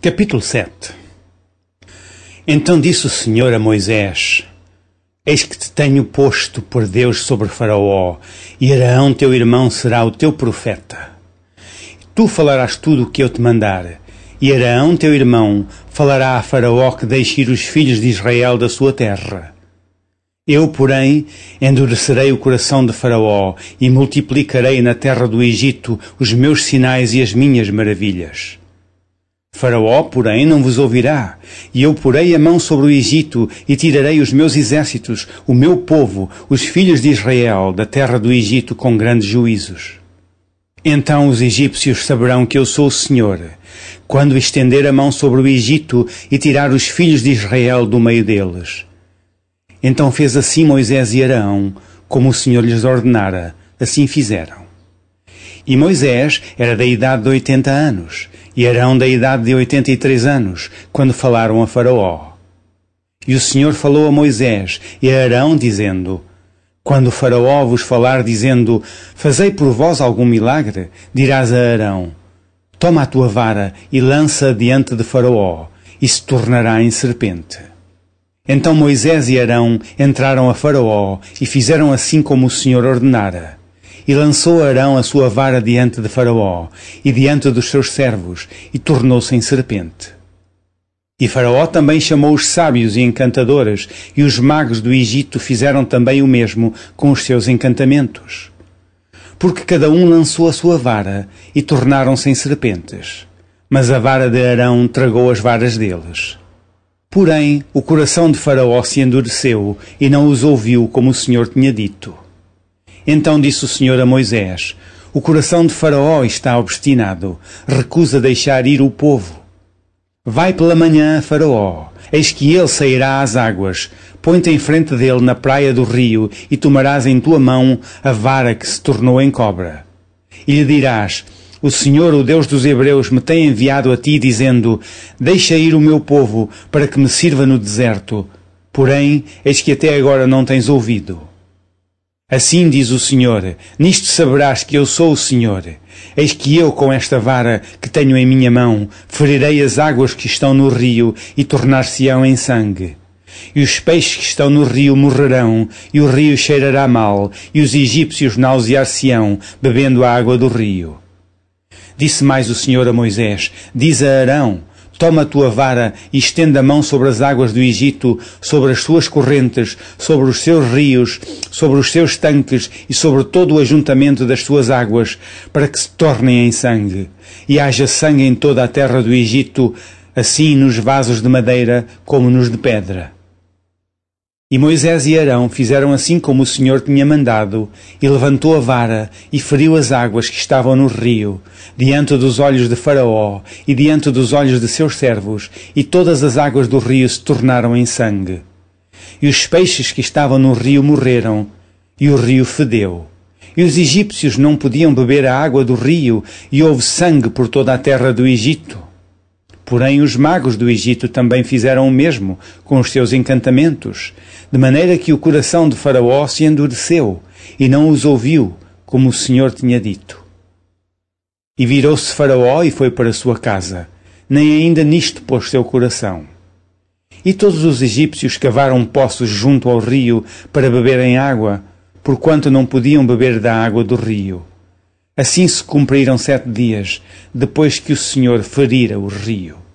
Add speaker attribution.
Speaker 1: Capítulo 7 Então disse o Senhor a Moisés: Eis que te tenho posto por Deus sobre Faraó, e Arão, teu irmão, será o teu profeta. Tu falarás tudo o que eu te mandar, e Arão, teu irmão, falará a Faraó que deixe ir os filhos de Israel da sua terra. Eu, porém, endurecerei o coração de Faraó e multiplicarei na terra do Egito os meus sinais e as minhas maravilhas. Faraó, porém, não vos ouvirá, e eu porei a mão sobre o Egito e tirarei os meus exércitos, o meu povo, os filhos de Israel, da terra do Egito com grandes juízos. Então os egípcios saberão que eu sou o Senhor, quando estender a mão sobre o Egito e tirar os filhos de Israel do meio deles. Então fez assim Moisés e Arão, como o Senhor lhes ordenara, assim fizeram. E Moisés era da idade de oitenta anos, e Arão da idade de oitenta e três anos, quando falaram a Faraó. E o Senhor falou a Moisés e a Arão, dizendo: Quando o Faraó vos falar, dizendo: Fazei por vós algum milagre, dirás a Arão: Toma a tua vara e lança diante de Faraó, e se tornará em serpente. Então Moisés e Arão entraram a Faraó e fizeram assim como o Senhor ordenara. E lançou Arão a sua vara diante de Faraó e diante dos seus servos, e tornou-se em serpente. E Faraó também chamou os sábios e encantadores, e os magos do Egito fizeram também o mesmo com os seus encantamentos. Porque cada um lançou a sua vara e tornaram-se em serpentes. Mas a vara de Arão tragou as varas deles. Porém, o coração de Faraó se endureceu e não os ouviu como o Senhor tinha dito. Então disse o Senhor a Moisés: O coração de Faraó está obstinado, recusa deixar ir o povo. Vai pela manhã a Faraó, eis que ele sairá às águas. Põe-te em frente dele na praia do rio e tomarás em tua mão a vara que se tornou em cobra. E lhe dirás: o Senhor, o Deus dos Hebreus, me tem enviado a ti, dizendo: Deixa ir o meu povo, para que me sirva no deserto. Porém, eis que até agora não tens ouvido. Assim diz o Senhor: Nisto saberás que eu sou o Senhor. Eis que eu, com esta vara que tenho em minha mão, ferirei as águas que estão no rio e tornar-se-ão em sangue. E os peixes que estão no rio morrerão, e o rio cheirará mal, e os egípcios nausear-se-ão, bebendo a água do rio. Disse mais o Senhor a Moisés: Diz a Arão: Toma a tua vara e estenda a mão sobre as águas do Egito, sobre as suas correntes, sobre os seus rios, sobre os seus tanques e sobre todo o ajuntamento das suas águas, para que se tornem em sangue. E haja sangue em toda a terra do Egito, assim nos vasos de madeira como nos de pedra. E Moisés e Arão fizeram assim como o Senhor tinha mandado, e levantou a vara e feriu as águas que estavam no rio, diante dos olhos de Faraó e diante dos olhos de seus servos, e todas as águas do rio se tornaram em sangue. E os peixes que estavam no rio morreram, e o rio fedeu. E os egípcios não podiam beber a água do rio, e houve sangue por toda a terra do Egito. Porém, os magos do Egito também fizeram o mesmo com os seus encantamentos, de maneira que o coração de Faraó se endureceu e não os ouviu, como o Senhor tinha dito. E virou-se Faraó e foi para sua casa, nem ainda nisto pôs seu coração. E todos os egípcios cavaram poços junto ao rio para beberem água, porquanto não podiam beber da água do rio. Assim se cumpriram sete dias, depois que o Senhor ferira o rio.